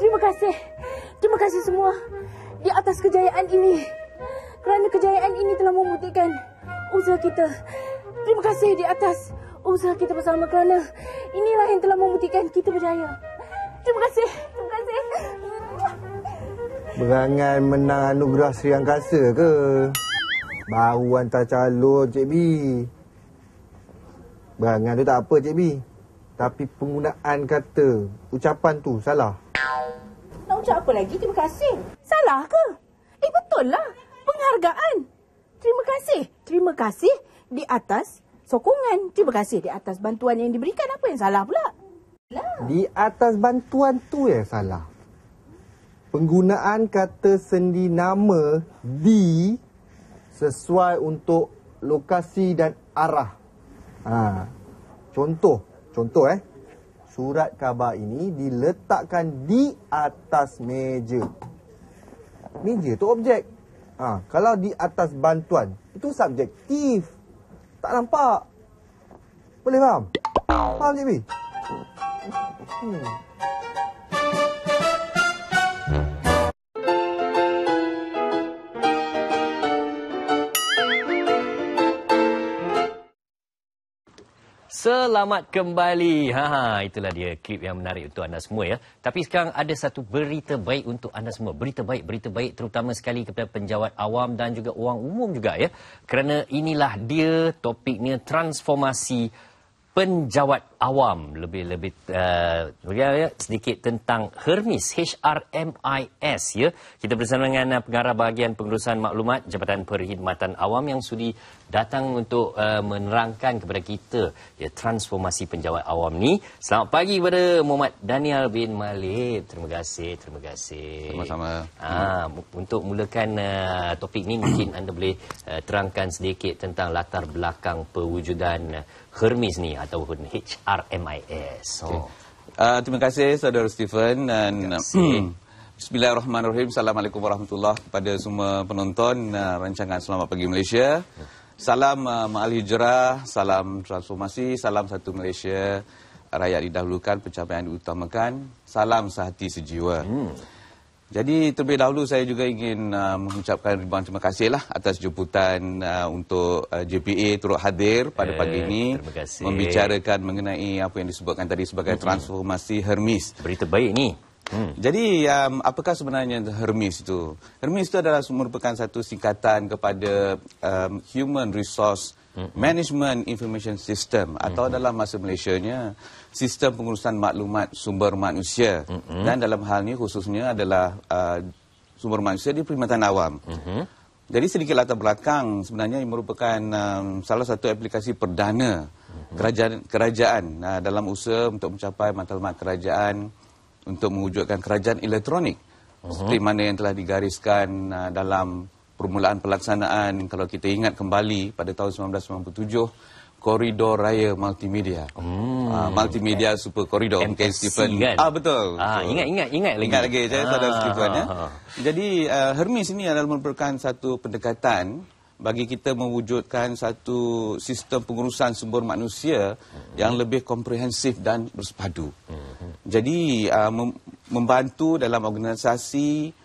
Terima kasih. Terima kasih semua di atas kejayaan ini. Kerana kejayaan ini telah membuktikan usaha kita. Terima kasih di atas usaha kita bersama kerana inilah yang telah membuktikan kita berjaya. Terima kasih. Terima kasih. Berangan menang anugerah Sri Angkasa ke? Bau hantar calon, Cik B. Berangan tu tak apa, Cik B tapi penggunaan kata ucapan tu salah. Nak ucap apa lagi terima kasih? Salah ke? Eh betul lah. Penghargaan. Terima kasih. Terima kasih di atas sokongan. Terima kasih di atas bantuan yang diberikan. Apa yang salah pula? Lah. Di atas bantuan tu yang salah. Penggunaan kata sendi nama di sesuai untuk lokasi dan arah. Ha. Contoh, Contoh eh. Surat khabar ini diletakkan di atas meja. Meja tu objek. Ha, kalau di atas bantuan, itu subjektif. Tak nampak. Boleh faham? Faham, Cik B? Hmm. Selamat kembali. Ha, ha, itulah dia klip yang menarik untuk anda semua ya. Tapi sekarang ada satu berita baik untuk anda semua. Berita baik, berita baik terutama sekali kepada penjawat awam dan juga orang umum juga ya. Kerana inilah dia topiknya transformasi penjawat awam lebih lebih uh, sedikit tentang Hermes HRMIS ya kita bersama dengan eh, pengarah bahagian pengurusan maklumat Jabatan Perkhidmatan Awam yang sudi datang untuk uh, menerangkan kepada kita ya transformasi penjawat awam ni selamat pagi kepada Muhammad Daniel bin Malik terima kasih terima kasih sama-sama ah, untuk mulakan uh, topik ni mungkin anda boleh uh, terangkan sedikit tentang latar belakang pewujudan Hermes ni ataupun HR RMIA. So, okay. uh, terima kasih saudara Stephen dan uh, hmm. Bismillahirrahmanirrahim. Assalamualaikum warahmatullahi kepada semua penonton uh, rancangan Selamat Pagi Malaysia. Salam uh, Ma'al Hijrah, salam transformasi, salam satu Malaysia. Raya didahulukan, pencapaian diutamakan. Salam sehati sejiwa. Hmm. Jadi terlebih dahulu saya juga ingin uh, mengucapkan ribuan terima kasihlah atas jemputan uh, untuk uh, JPA turut hadir pada pagi eh, ini membicarakan mengenai apa yang disebutkan tadi sebagai hmm. transformasi Hermes. Berita baik ni. Hmm. Jadi um, apakah sebenarnya Hermes itu? Hermes itu adalah merupakan satu singkatan kepada um, Human Resource Management Information System atau dalam masa Malaysianya Sistem Pengurusan Maklumat Sumber Manusia dan dalam hal ini khususnya adalah uh, sumber manusia di perkhidmatan awam. Mm-hmm. Jadi sedikit latar belakang sebenarnya merupakan um, salah satu aplikasi perdana mm-hmm. kerajaan, kerajaan uh, dalam usaha untuk mencapai matlamat kerajaan untuk mewujudkan kerajaan elektronik uh mm-hmm. -huh. seperti mana yang telah digariskan uh, dalam permulaan pelaksanaan kalau kita ingat kembali pada tahun 1997 koridor raya multimedia. Hmm. Uh, multimedia yeah. super koridor MKC kan. Ah betul. Ah betul. ingat ingat ingat lagi. Ingat lagi saya saudara ah. sekalian ya. Jadi uh, Hermes ini adalah merupakan satu pendekatan bagi kita mewujudkan satu sistem pengurusan sumber manusia hmm. yang lebih komprehensif dan bersepadu. Hmm. Jadi uh, membantu dalam organisasi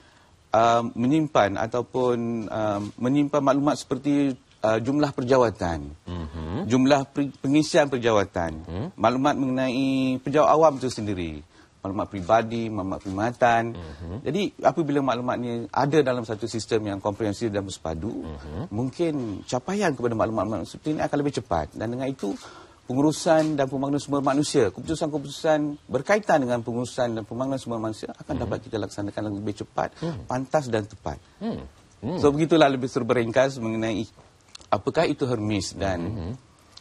Um, menyimpan ataupun uh, menyimpan maklumat seperti uh, jumlah perjawatan, mm-hmm. jumlah per- pengisian perjawatan, mm-hmm. maklumat mengenai pejabat awam itu sendiri, maklumat pribadi, maklumat perkhidmatan. Mm-hmm. Jadi apabila maklumat ini ada dalam satu sistem yang komprehensif dan bersepadu, mm-hmm. mungkin capaian kepada maklumat-maklumat seperti ini akan lebih cepat dan dengan itu pengurusan dan pembangunan sumber manusia, keputusan-keputusan berkaitan dengan pengurusan dan pembangunan sumber manusia akan dapat kita laksanakan lebih cepat, hmm. pantas dan tepat. Hmm. Hmm. So begitulah lebih berringkas mengenai apakah itu Hermes dan hmm.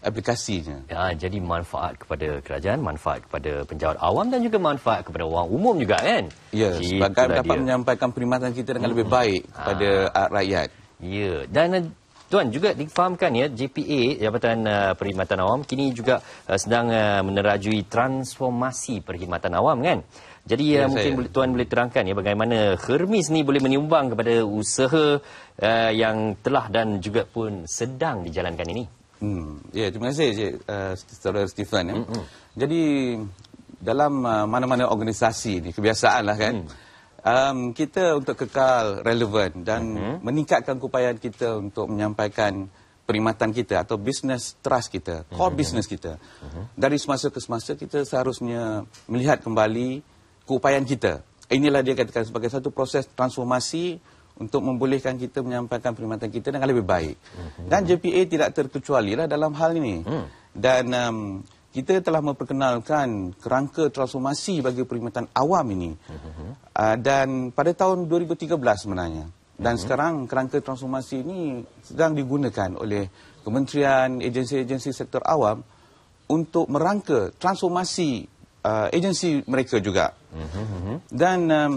aplikasinya. Ya, jadi manfaat kepada kerajaan, manfaat kepada penjawat awam dan juga manfaat kepada orang umum juga kan? Ya, sebagai lah dapat dia. menyampaikan perkhidmatan kita dengan hmm. lebih baik kepada ha. rakyat. Ya, dan Tuan juga difahamkan ya JPA Jabatan uh, Perkhidmatan Awam kini juga uh, sedang uh, menerajui transformasi perkhidmatan awam kan. Jadi uh, ya, uh, mungkin boleh, tuan boleh terangkan ya bagaimana Hermes ni boleh menyumbang kepada usaha uh, yang telah dan juga pun sedang dijalankan ini. Hmm. Ya, yeah, terima kasih Cik uh, Saudara Stephen ya. Mm -hmm. Jadi dalam uh, mana-mana uh, organisasi ni kebiasaanlah kan. Mm. Um, kita untuk kekal relevan dan mm -hmm. meningkatkan keupayaan kita untuk menyampaikan perkhidmatan kita atau business trust kita, core mm -hmm. business kita. Mm -hmm. Dari semasa ke semasa kita seharusnya melihat kembali keupayaan kita. Inilah dia katakan sebagai satu proses transformasi untuk membolehkan kita menyampaikan perkhidmatan kita dengan lebih baik. Mm -hmm. Dan JPA tidak terkecuali dalam hal ini. Mm. Dan um, kita telah memperkenalkan kerangka transformasi bagi perkhidmatan awam ini uh, dan pada tahun 2013 sebenarnya dan uh-huh. sekarang kerangka transformasi ini sedang digunakan oleh kementerian agensi-agensi sektor awam untuk merangka transformasi uh, agensi mereka juga uh-huh. dan um,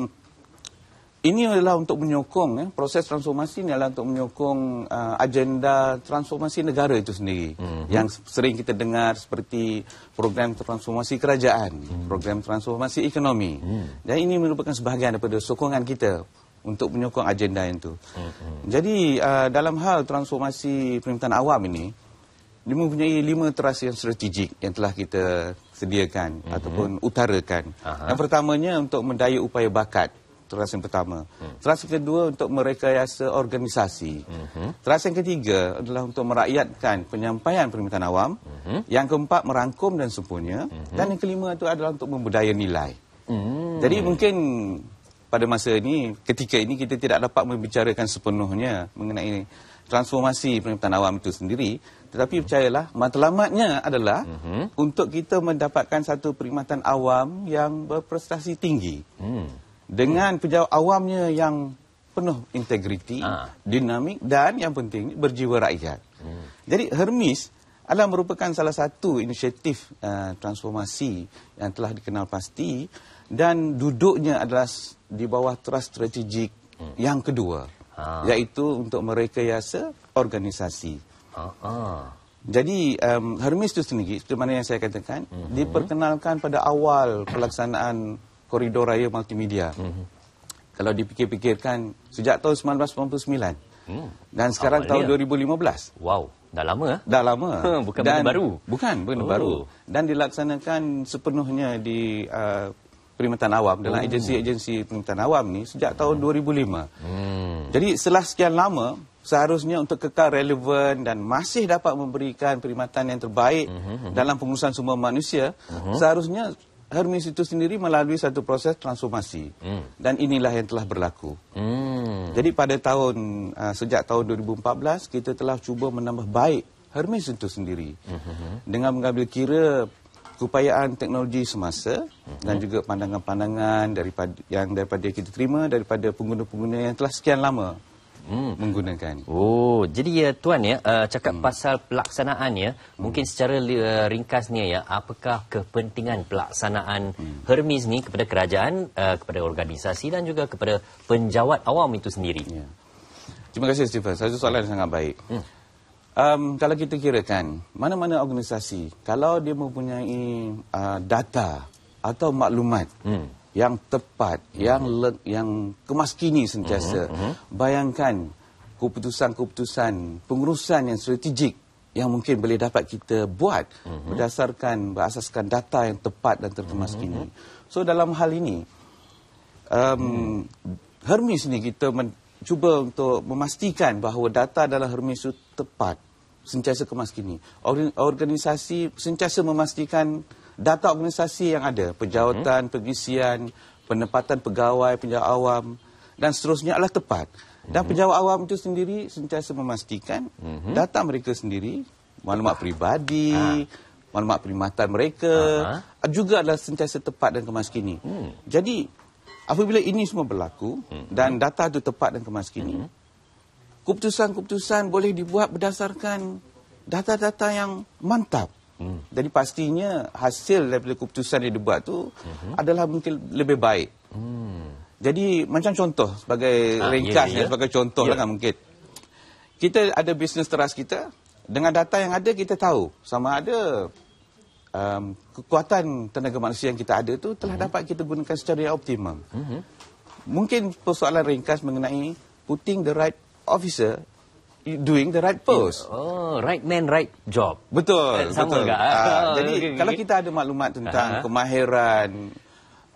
ini adalah untuk menyokong ya, proses transformasi ini adalah untuk menyokong uh, agenda transformasi negara itu sendiri mm -hmm. yang sering kita dengar seperti program transformasi kerajaan, mm -hmm. program transformasi ekonomi. Mm. Dan ini merupakan sebahagian daripada sokongan kita untuk menyokong agenda itu. Mm -hmm. Jadi uh, dalam hal transformasi pemerintahan awam ini, dia mempunyai lima teras yang strategik yang telah kita sediakan mm -hmm. ataupun utarakan. Aha. Yang pertamanya untuk mendaya upaya bakat teras yang pertama. Hmm. Teras yang kedua untuk merekayasa organisasi. Hmm. Teras yang ketiga adalah untuk merakyatkan penyampaian permintaan awam. Hmm. Yang keempat merangkum dan sempurna. Hmm. Dan yang kelima itu adalah untuk membudaya nilai. Hmm. Jadi mungkin pada masa ini, ketika ini kita tidak dapat membicarakan sepenuhnya mengenai transformasi permintaan awam itu sendiri. Tetapi hmm. percayalah, matlamatnya adalah mm -hmm. untuk kita mendapatkan satu perkhidmatan awam yang berprestasi tinggi. Mm dengan pejabat awamnya yang penuh integriti, ha. dinamik dan yang penting berjiwa rakyat. Hmm. Jadi Hermes adalah merupakan salah satu inisiatif uh, transformasi yang telah dikenal pasti dan duduknya adalah di bawah teras strategik hmm. yang kedua ha. iaitu untuk merekayasa organisasi. Ha. Ha. Jadi um, Hermes itu sendiri, seperti mana yang saya katakan, hmm. diperkenalkan pada awal pelaksanaan koridor raya multimedia. Mm -hmm. Kalau dipikir-pikirkan, sejak tahun 1999 hmm. dan sekarang Awalnya. tahun 2015. Wow, dah lama. Eh? Dah lama. bukan dan, benda baru. Bukan benda oh. baru. Dan dilaksanakan sepenuhnya di uh, Perimatan Awam, dalam oh. agensi-agensi hmm. Perimatan Awam ni sejak hmm. tahun 2005. Hmm. Jadi setelah sekian lama, seharusnya untuk kekal relevan dan masih dapat memberikan perkhidmatan yang terbaik hmm. hmm, hmm. dalam pengurusan semua manusia, hmm. seharusnya Hermes itu sendiri melalui satu proses transformasi hmm. dan inilah yang telah berlaku. Hmm. Jadi pada tahun uh, sejak tahun 2014 kita telah cuba menambah baik Hermes itu sendiri hmm. dengan mengambil kira keupayaan teknologi semasa hmm. dan juga pandangan-pandangan daripada yang daripada kita terima daripada pengguna-pengguna yang telah sekian lama hmm. menggunakan. Oh, jadi ya tuan ya, uh, cakap hmm. pasal pelaksanaannya, hmm. mungkin secara uh, ringkasnya ya, apakah kepentingan pelaksanaan hmm. Hermes ni kepada kerajaan, uh, kepada organisasi dan juga kepada penjawat awam itu sendiri? Ya. Terima kasih Stephen. Satu soalan yang sangat baik. Hmm. Um, kalau kita kirakan, mana-mana organisasi kalau dia mempunyai uh, data atau maklumat hmm yang tepat, mm -hmm. yang le yang kemaskini sentiasa. Mm -hmm. Bayangkan keputusan-keputusan pengurusan yang strategik yang mungkin boleh dapat kita buat mm -hmm. berdasarkan berasaskan data yang tepat dan terkemaskini. Mhm, mm -hmm. So dalam hal ini um, mm. Hermes ni kita cuba untuk memastikan bahawa data dalam Hermes itu tepat sentiasa kemaskini. Or organisasi sentiasa memastikan data organisasi yang ada, penjawatan, mm -hmm. pengisian, penempatan pegawai, penjawat awam dan seterusnya adalah tepat. Dan mhm. penjawat awam itu sendiri sentiasa memastikan mm -hmm. data mereka sendiri, maklumat ah. peribadi, ha. maklumat perkhidmatan mereka ha. juga adalah sentiasa tepat dan kemas kini. Mm. Jadi apabila ini semua berlaku mm -hmm. dan data itu tepat dan kemas kini, hmm. keputusan-keputusan boleh dibuat berdasarkan data-data yang mantap. Hmm. Jadi pastinya hasil daripada keputusan yang dibuat tu hmm. adalah mungkin lebih baik. Hmm. Jadi macam contoh sebagai ha, ah, ya, ringkas, yeah, yeah. sebagai contoh yeah. lah kan mungkin. Kita ada bisnes teras kita, dengan data yang ada kita tahu sama ada um, kekuatan tenaga manusia yang kita ada tu telah hmm. dapat kita gunakan secara yang optimum. Hmm. Mungkin persoalan ringkas mengenai putting the right officer doing the right post. Yeah. Oh, right man, right job. Betul, eh, sama betul. Ah. ah, oh, jadi okay, kalau okay. kita ada maklumat tentang uh -huh. kemahiran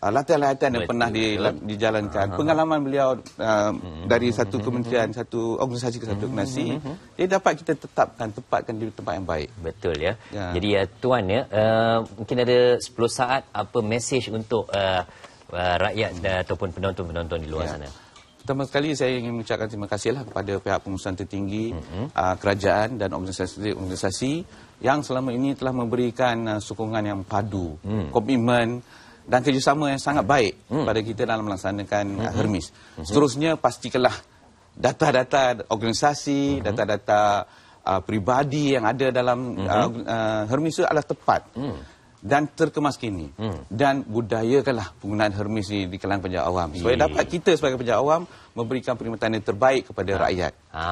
ah, latihan-latihan yang pernah di, dijalankan, uh -huh. pengalaman beliau uh, dari hmm, satu hmm, kementerian, satu organisasi ke satu organisasi, dia dapat kita tetapkan, tempatkan di tempat yang baik. Betul ya. ya. Jadi ya, Tuan, ya, uh, mungkin ada 10 saat apa mesej untuk uh, uh, rakyat hmm. ataupun penonton-penonton di luar ya. sana pertama sekali saya ingin mengucapkan terima kasihlah kepada pihak pengurusan tertinggi mm-hmm. Uh, kerajaan dan organisasi-organisasi yang selama ini telah memberikan uh, sokongan yang padu, mm. komitmen dan kerjasama yang sangat baik mm. mm. pada kita dalam melaksanakan uh, mm-hmm. Hermes. Mm-hmm. Seterusnya pastikanlah data-data organisasi, mm-hmm. data-data uh, peribadi yang ada dalam mm-hmm. uh, uh, itu adalah tepat. Mm dan terkemas kini hmm. dan budayakanlah penggunaan Hermes ini di kalangan penjawat awam supaya dapat kita sebagai penjawat awam memberikan perkhidmatan yang terbaik kepada ah. rakyat. Ha,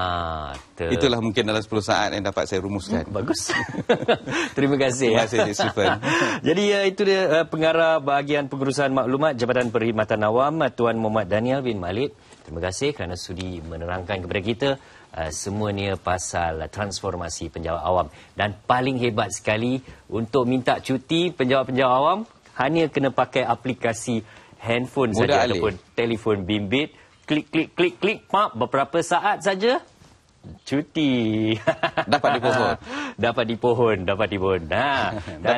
Itulah mungkin dalam 10 saat yang dapat saya rumuskan. Hmm, bagus. Terima kasih. Terima ya. kasih, Cik Sifan. Jadi uh, itu dia uh, pengarah bahagian pengurusan maklumat Jabatan Perkhidmatan Awam, eh, Tuan Muhammad Daniel bin Malik. Terima kasih kerana sudi menerangkan kepada kita uh, ni pasal transformasi penjawat awam. Dan paling hebat sekali untuk minta cuti penjawat-penjawat awam hanya kena pakai aplikasi handphone saja ataupun telefon bimbit. Klik, klik, klik, klik, pak beberapa saat saja cuti. Dapat di pohon. dapat di pohon, dapat di pohon. Nah, ha. dan